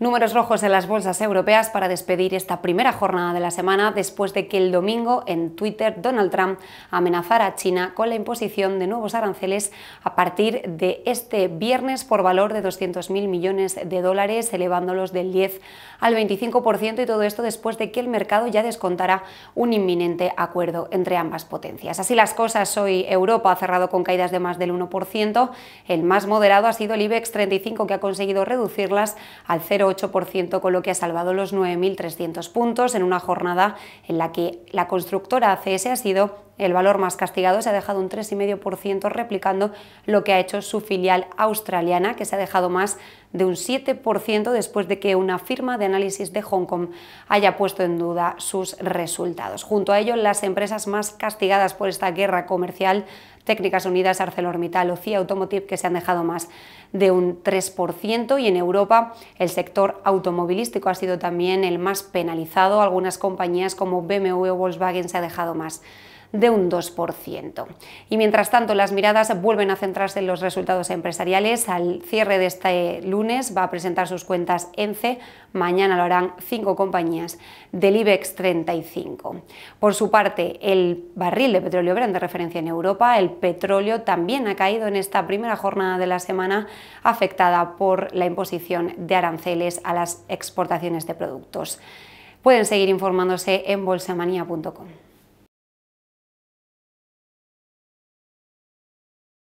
Números rojos en las bolsas europeas para despedir esta primera jornada de la semana después de que el domingo en Twitter Donald Trump amenazara a China con la imposición de nuevos aranceles a partir de este viernes por valor de 200.000 millones de dólares, elevándolos del 10 al 25% y todo esto después de que el mercado ya descontara un inminente acuerdo entre ambas potencias. Así las cosas, hoy Europa ha cerrado con caídas de más del 1%, el más moderado ha sido el IBEX 35 que ha conseguido reducirlas al 0 8% con lo que ha salvado los 9.300 puntos en una jornada en la que la constructora ACS ha sido el valor más castigado se ha dejado un 3,5% replicando lo que ha hecho su filial australiana, que se ha dejado más de un 7% después de que una firma de análisis de Hong Kong haya puesto en duda sus resultados. Junto a ello, las empresas más castigadas por esta guerra comercial Técnicas Unidas, ArcelorMittal o CIA Automotive, que se han dejado más de un 3%. Y en Europa, el sector automovilístico ha sido también el más penalizado. Algunas compañías como BMW o Volkswagen se ha dejado más de un 2%. Y mientras tanto, las miradas vuelven a centrarse en los resultados empresariales. Al cierre de este lunes va a presentar sus cuentas ENCE, mañana lo harán cinco compañías del IBEX 35. Por su parte, el barril de petróleo Brent de referencia en Europa, el petróleo también ha caído en esta primera jornada de la semana afectada por la imposición de aranceles a las exportaciones de productos. Pueden seguir informándose en bolsamanía.com.